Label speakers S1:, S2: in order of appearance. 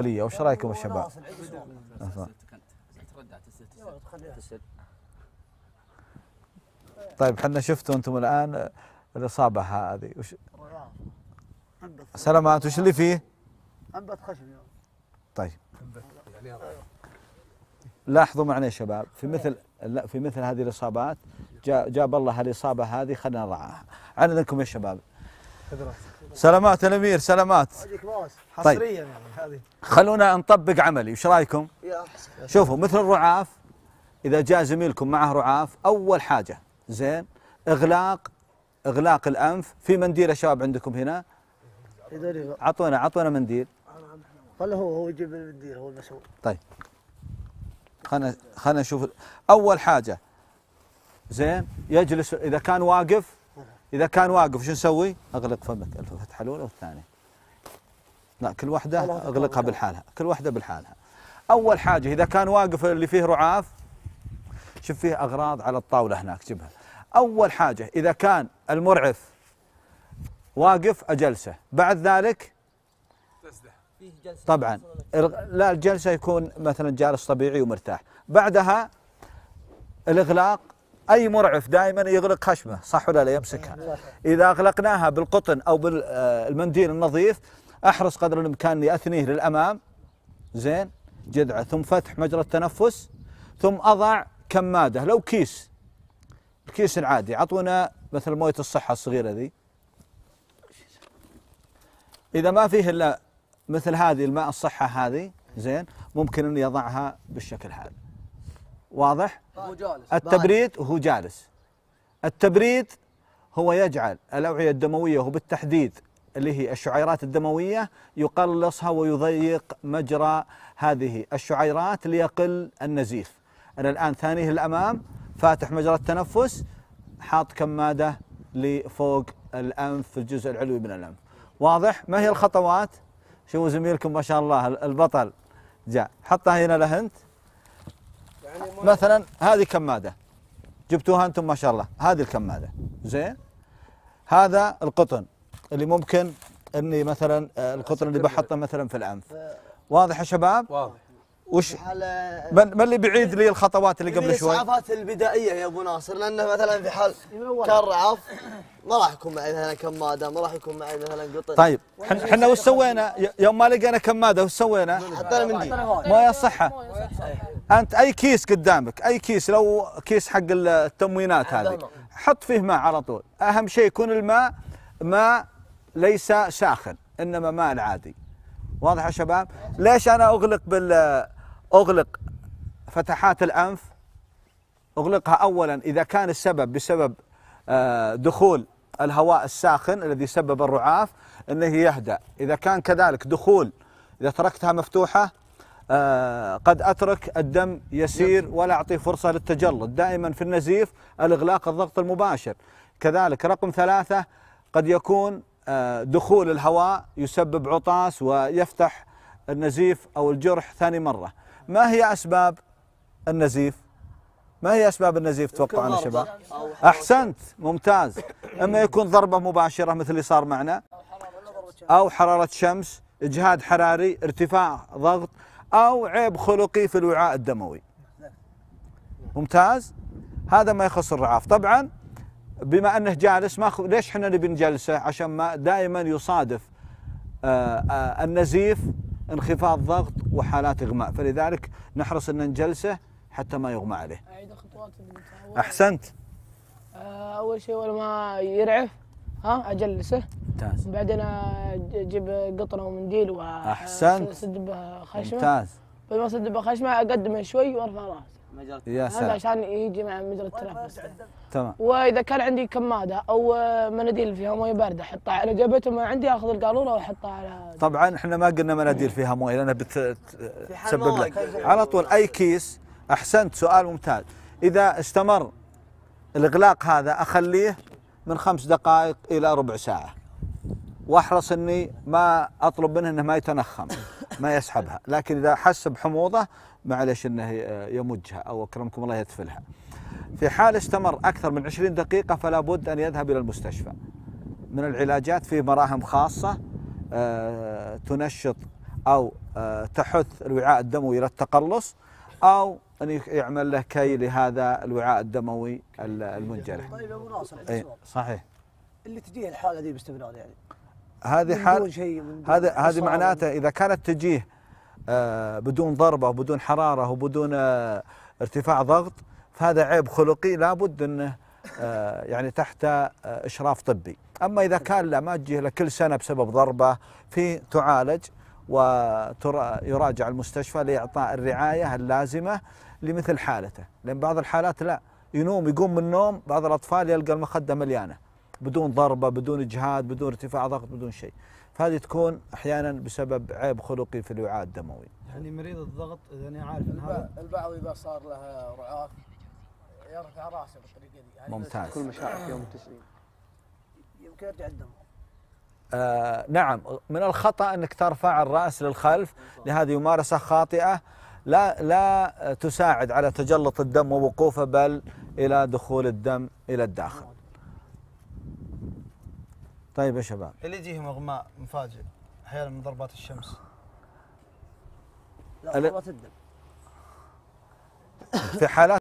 S1: الدولية وش رايكم الشباب؟ طيب حنا شفتوا انتم الان الاصابة هذه وش سلامات وش اللي فيه؟ انبت خشب طيب يعني لاحظوا معنا يا شباب في مثل في مثل هذه الاصابات جاب الله الاصابه هذه خلينا نراعاها عندكم يا شباب سلامات الامير سلامات طيب حصريا يعني خلونا نطبق عملي وش رايكم؟ شوفوا مثل الرعاف اذا جاء زميلكم معه رعاف اول حاجه زين اغلاق اغلاق الانف في منديل يا شباب عندكم هنا اعطونا اعطونا منديل ولا هو هو يجيب المنديل هو المسؤول طيب خلنا خلنا نشوف اول حاجه زين يجلس اذا كان واقف إذا كان واقف شو نسوي؟ أغلق فمك الفتحه الأولى والثانية لا كل واحدة أغلقها بالحالها كل واحدة بالحالها أول حاجة إذا كان واقف اللي فيه رعاف شوف فيه أغراض على الطاولة هناك جبها أول حاجة إذا كان المرعف واقف أجلسه بعد ذلك طبعا لا الجلسة يكون مثلا جالس طبيعي ومرتاح بعدها الإغلاق اي مرعف دائما يغلق خشمه صح ولا لا يمسكها إيه، اذا اغلقناها بالقطن او بالمنديل آه، النظيف احرص قدر الامكان اني اثنيه للامام زين جذعه ثم فتح مجرى التنفس ثم اضع كماده لو كيس الكيس العادي عطونا مثل مويه الصحه الصغيره ذي اذا ما فيه الا مثل هذه الماء الصحه هذه زين ممكن اني اضعها بالشكل هذا واضح؟ هو جالس التبريد هو جالس التبريد هو يجعل الأوعية الدموية وبالتحديد اللي هي الشعيرات الدموية يقلصها ويضيق مجرى هذه الشعيرات ليقل النزيف أنا الآن ثاني الأمام فاتح مجرى التنفس حاط كمادة لفوق الأنف في الجزء العلوي من الأنف واضح ما هي الخطوات شوفوا زميلكم ما شاء الله البطل جاء حطها هنا لهنت مثلا هذه كماده جبتوها انتم ما شاء الله هذه الكماده زين هذا القطن اللي ممكن اني مثلا آه، القطن اللي بحطه مثلا في الانف واضح يا شباب؟ واضح وش من, من اللي بيعيد لي الخطوات اللي قبل شوي؟ الاسعافات البدائيه يا ابو ناصر لانه مثلا في حال كرعف ما راح يكون معي مثلا كماده ما راح يكون معي مثلا قطن طيب احنا وش سوينا؟ يوم ما لقينا كماده وش سوينا؟ حطينا منديل ما صحه انت اي كيس قدامك اي كيس لو كيس حق التموينات هذه حط فيه ماء على طول اهم شيء يكون الماء ماء ليس ساخن انما ماء عادي واضح يا شباب ليش انا اغلق بال اغلق فتحات الانف اغلقها اولا اذا كان السبب بسبب آه، دخول الهواء الساخن الذي سبب الرعاف انه يهدأ اذا كان كذلك دخول اذا تركتها مفتوحه آه، قد أترك الدم يسير ولا أعطيه فرصة للتجلط دائما في النزيف الإغلاق الضغط المباشر كذلك رقم ثلاثة قد يكون آه، دخول الهواء يسبب عطاس ويفتح النزيف أو الجرح ثاني مرة ما هي أسباب النزيف؟ ما هي أسباب النزيف انا شباب؟ أحسنت ممتاز إما يكون ضربة مباشرة مثل اللي صار معنا أو حرارة شمس إجهاد حراري ارتفاع ضغط أو عيب خلقي في الوعاء الدموي ممتاز هذا ما يخص الرعاف طبعا بما أنه جالس ما خ... ليش احنا نبي نجلسه عشان ما دائما يصادف آآ آه، آآ آه، النزيف انخفاض ضغط وحالات إغماء فلذلك نحرص أن نجلسه حتى ما يغمى عليه أعيد أحسنت آه، أول شيء ولا ما يرعف ها أجلسه ممتاز بعدين اجيب قطنه ومنديل احسنت اسد بها خشمه ممتاز بعد ما اسد بها خشمه اقدمه شوي وارفع راسه يا سلام هذا عشان يجي مع مجرى التنفس تمام واذا كان عندي كماده او مناديل فيها مويه بارده احطها على جبهته ما عندي اخذ القاروره واحطها على طبعا احنا ما قلنا مناديل فيها مويه لانها بتسبب لك على طول اي كيس احسنت سؤال ممتاز اذا استمر الاغلاق هذا اخليه من خمس دقائق الى ربع ساعه واحرص اني ما اطلب منه انه ما يتنخم ما يسحبها لكن اذا حس بحموضه معلش انه يمجها او اكرمكم الله يتفلها في حال استمر اكثر من 20 دقيقه فلا بد ان يذهب الى المستشفى من العلاجات في مراهم خاصه آه، تنشط او آه، تحث الوعاء الدموي الى التقلص او ان يعمل له كي لهذا الوعاء الدموي المنجرح. طيب ابو ناصر إيه، صحيح. اللي تجيه الحاله دي باستمرار يعني. هذه حال هذا هذه معناته اذا كانت تجيه آه، بدون ضربه وبدون حراره وبدون آه، ارتفاع ضغط فهذا عيب خلقي لابد انه آه، يعني تحت اشراف طبي اما اذا كان لا ما تجيه كل سنه بسبب ضربه في تعالج ويراجع المستشفى لاعطاء الرعايه اللازمه لمثل حالته لان بعض الحالات لا ينوم يقوم من النوم بعض الاطفال يلقى المخده مليانه بدون ضربة بدون إجهاد بدون ارتفاع ضغط بدون شيء فهذه تكون أحيانا بسبب عيب خلقي في الوعاء الدموي يعني مريض الضغط إذا أنا عارف إن هذا البعض إذا صار له رعاف يرفع راسه بالطريقة دي يعني ممتاز كل مشاعر يوم التسليم يمكن يرجع الدم آه نعم من الخطأ أنك ترفع الرأس للخلف لهذه ممارسة خاطئة لا لا تساعد على تجلط الدم ووقوفه بل إلى دخول الدم إلى الداخل طيب يا شباب اللي يجيهم اغماء مفاجئ احيانا من ضربات الشمس لا ضربات الدم في حالات